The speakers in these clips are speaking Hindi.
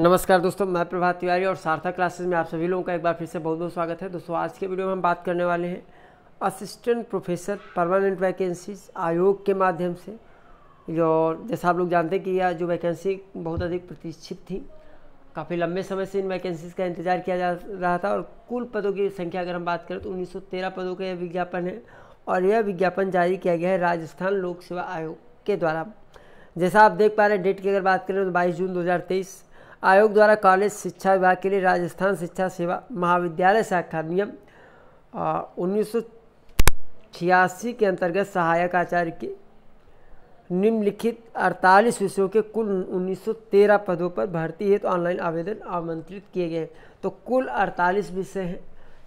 नमस्कार दोस्तों मैं प्रभात तिवारी और सार्थक क्लासेस में आप सभी लोगों का एक बार फिर से बहुत बहुत स्वागत है दोस्तों आज के वीडियो में हम बात करने वाले हैं असिस्टेंट प्रोफेसर परमानेंट वैकेंसीज आयोग के माध्यम से और जैसा आप लोग जानते हैं कि यह जो वैकेंसी बहुत अधिक प्रतिष्ठित थी काफ़ी लंबे समय से इन वैकेंसीज का इंतजार किया जा रहा था और कुल पदों की संख्या अगर हम बात करें तो उन्नीस पदों का यह विज्ञापन है और यह विज्ञापन जारी किया गया है राजस्थान लोक सेवा आयोग के द्वारा जैसा आप देख पा रहे हैं डेट की अगर बात करें तो बाईस जून दो आयोग द्वारा कॉलेज शिक्षा विभाग के लिए राजस्थान शिक्षा सेवा महाविद्यालय शाखा नियम उन्नीस के अंतर्गत सहायक आचार्य के निम्नलिखित 48 विषयों के कुल 1913 पदों पर भर्ती है तो ऑनलाइन आवेदन आमंत्रित किए गए हैं तो कुल 48 विषय हैं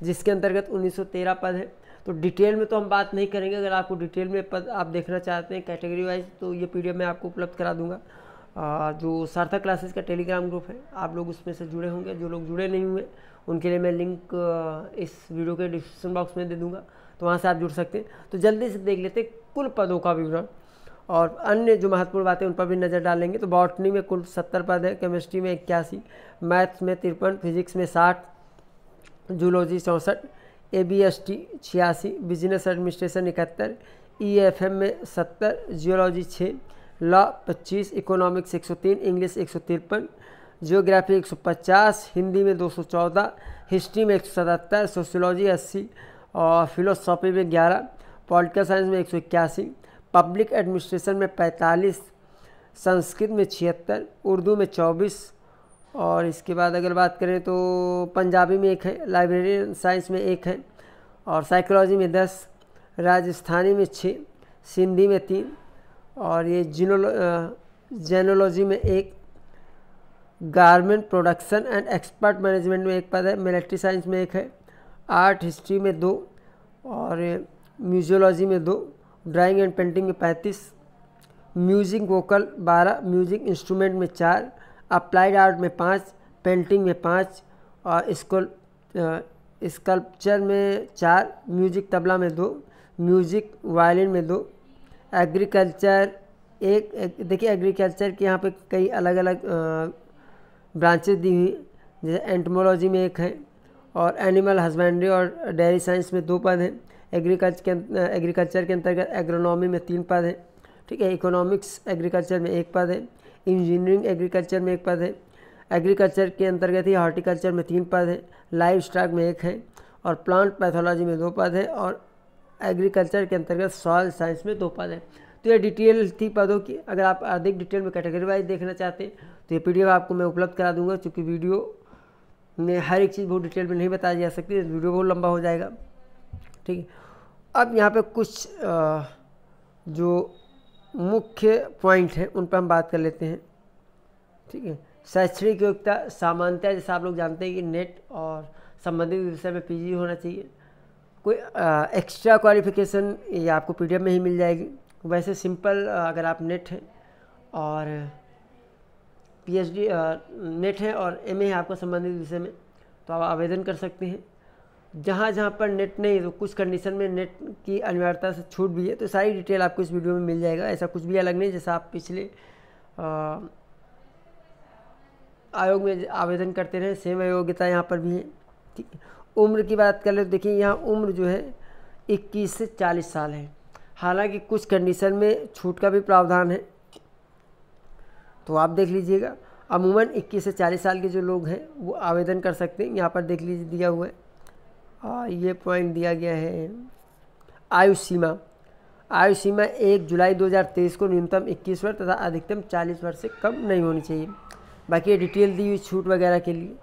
जिसके अंतर्गत 1913 पद हैं तो डिटेल में तो हम बात नहीं करेंगे अगर आपको डिटेल में पद आप देखना चाहते हैं कैटेगरी वाइज तो ये पीडीएफ मैं आपको उपलब्ध करा दूंगा जो सार्थक क्लासेस का टेलीग्राम ग्रुप है आप लोग उसमें से जुड़े होंगे जो लोग जुड़े नहीं हुए उनके लिए मैं लिंक इस वीडियो के डिस्क्रिप्शन बॉक्स में दे दूंगा तो वहाँ से आप जुड़ सकते हैं तो जल्दी से देख लेते हैं कुल पदों का विवरण और अन्य जो महत्वपूर्ण बातें उन पर भी नज़र डालेंगे तो बॉटनी में कुल सत्तर पद है केमिस्ट्री में इक्यासी मैथ्स में तिरपन फिजिक्स में साठ जूलॉजी चौंसठ ए बी एस टी छियासी बिजनेस एडमिनिस्ट्रेशन इकहत्तर ई एफ एम में सत्तर जियोलॉजी छः लॉ पच्चीस इकोनॉमिक्स एक सौ तीन इंग्लिश एक सौ तिरपन जियोग्राफी एक सौ पचास हिंदी में दो सौ चौदह हिस्ट्री में एक सौ सतहत्तर अस्सी और फिलोसॉफी में ग्यारह पॉलिटिकल साइंस में एक सौ इक्यासी पब्लिक एडमिनिस्ट्रेशन में पैंतालीस संस्कृत में छिहत्तर उर्दू में चौबीस और इसके बाद अगर बात करें तो पंजाबी में एक है लाइब्रेरियन साइंस में एक है और साइकोलॉजी में दस राजस्थानी में छः सिंधी में तीन और ये जिनोलो जेनोलॉजी में एक garment production and expert management में एक पद है मिलिट्री साइंस में एक है आर्ट हिस्ट्री में दो और म्यूजियोलॉजी में दो ड्राइंग एंड पेंटिंग में पैंतीस म्यूजिक वोकल बारह म्यूजिक इंस्ट्रूमेंट में चार अप्लाइड आर्ट में पाँच पेंटिंग में पाँच और स्कल स्कल्पचर में चार म्यूजिक तबला में दो म्यूजिक वायलिन में दो एग्रीकल्चर एक, एक देखिए एग्रीकल्चर के यहाँ पे कई अलग अलग ब्रांचेज दी हुई जैसे एंटमोलॉजी में एक है और एनिमल हस्बेंड्री और डेयरी साइंस में दो पद हैं एग्रीकल्चर के एग्रीकल्चर के अंतर्गत एग्रोनॉमी में तीन पद हैं ठीक है इकोनॉमिक्स एग्रीकल्चर में एक पद है इंजीनियरिंग एग्रीकल्चर में एक पद है एग्रीकल्चर के अंतर्गत ही हॉर्टिकल्चर में तीन पद है लाइफ स्टॉक में एक है और प्लांट पैथोलॉजी में दो पद है और एग्रीकल्चर के अंतर्गत सॉयल साइंस में दो पद हैं तो ये डिटेल थी पदों की अगर आप अधिक डिटेल में कैटेगरी वाइज देखना चाहते हैं तो ये पीडीएफ आपको मैं उपलब्ध करा दूंगा चूँकि वीडियो में हर एक चीज़ बहुत डिटेल में नहीं बताई जा सकती वीडियो बहुत लंबा हो जाएगा ठीक है अब यहाँ पर कुछ जो मुख्य पॉइंट हैं उन पर हम बात कर लेते हैं ठीक है शैक्षणिक योग्यता सामान्यतः जैसे आप लोग जानते हैं कि नेट और संबंधित विषय में पीजी होना चाहिए कोई एक्स्ट्रा क्वालिफिकेशन ये आपको पी में ही मिल जाएगी वैसे सिंपल अगर आप नेट हैं और पीएचडी नेट है और एम है आपको संबंधित विषय में तो आप आवेदन कर सकते हैं जहाँ जहाँ पर नेट नहीं तो कुछ कंडीशन में नेट की अनिवार्यता से छूट भी है तो सारी डिटेल आपको इस वीडियो में मिल जाएगा ऐसा कुछ भी अलग नहीं जैसा आप पिछले आयोग में आवेदन करते रहे सेम अयोग्यता यहाँ पर भी है ठीक है उम्र की बात कर ले तो देखिए यहाँ उम्र जो है इक्कीस से चालीस साल है हालांकि कुछ कंडीशन में छूट का भी प्रावधान है तो आप देख लीजिएगा अमूमन 21 से 40 साल के जो लोग हैं वो आवेदन कर सकते हैं यहाँ पर देख लीजिए दिया हुआ है आ, ये पॉइंट दिया गया है आयु सीमा आयु सीमा एक जुलाई 2023 को न्यूनतम 21 वर्ष तथा अधिकतम 40 वर्ष से कम नहीं होनी चाहिए बाकी ये डिटेल दी हुई छूट वगैरह के लिए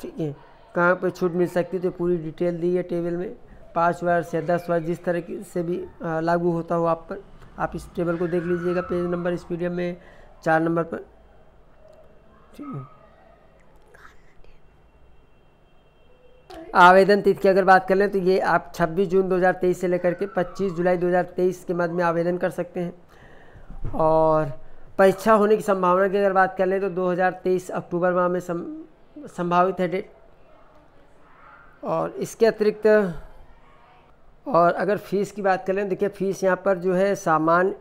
ठीक है कहाँ पे छूट मिल सकती है तो पूरी डिटेल दी है टेबल में पाँच वर्ष या दस वर्ष जिस तरह से भी लागू होता हो आप पर आप इस टेबल को देख लीजिएगा पेज नंबर इस पी में चार नंबर पर आवेदन तिथि की अगर बात कर लें तो ये आप 26 जून 2023 से लेकर के 25 जुलाई 2023 के मध्य में आवेदन कर सकते हैं और परीक्षा होने की संभावना की अगर बात कर लें तो 2023 अक्टूबर माह में संभावित है डेट और इसके अतिरिक्त और अगर फ़ीस की बात करें देखिए फ़ीस यहाँ पर जो है सामान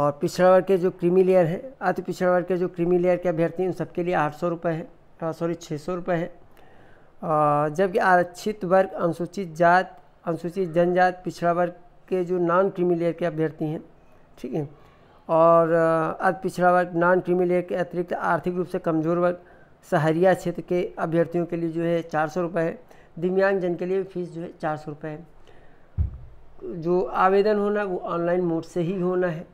और पिछड़ा वर्ग के जो क्रीमी लेयर हैं अति पिछड़ा वर्ग के जो क्रीमी लेयर के अभ्यर्थी उन सबके लिए आठ सौ रुपये है सॉरी छः सौ रुपये है जबकि आरक्षित वर्ग अनुसूचित जात अनुसूचित जनजात पिछड़ा वर्ग के जो नॉन क्रीमी लेयर के अभ्यर्थी हैं ठीक है और अति पिछड़ा वर्ग नॉन क्रीमी लेयर के अतिरिक्त आर्थिक रूप से कमज़ोर वर्ग सहरिया क्षेत्र के अभ्यर्थियों के लिए जो है चार सौ रुपये है दिव्यांग जन के लिए फीस जो है चार सौ रुपये है जो आवेदन होना वो ऑनलाइन मोड से ही होना है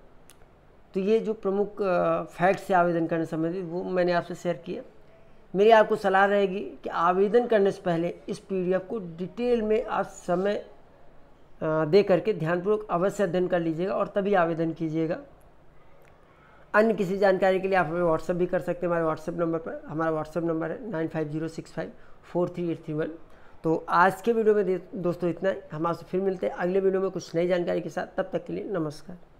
तो ये जो प्रमुख फैक्ट्स है आवेदन करने संबंधित वो मैंने आपसे शेयर किया मेरी आपको सलाह रहेगी कि आवेदन करने से पहले इस पीडीएफ को डिटेल में आप समय दे करके ध्यानपूर्वक अवश्य अध्ययन कर लीजिएगा और तभी आवेदन कीजिएगा अन्य किसी जानकारी के लिए आप हमें व्हाट्सअप भी कर सकते हैं हमारे व्हाट्सअप नंबर पर हमारा व्हाट्सअप नंबर है nine five zero six five four three eight three one तो आज के वीडियो में दोस्तों इतना ही हम आपसे फिर मिलते हैं अगले वीडियो में कुछ नई जानकारी के साथ तब तक के लिए नमस्कार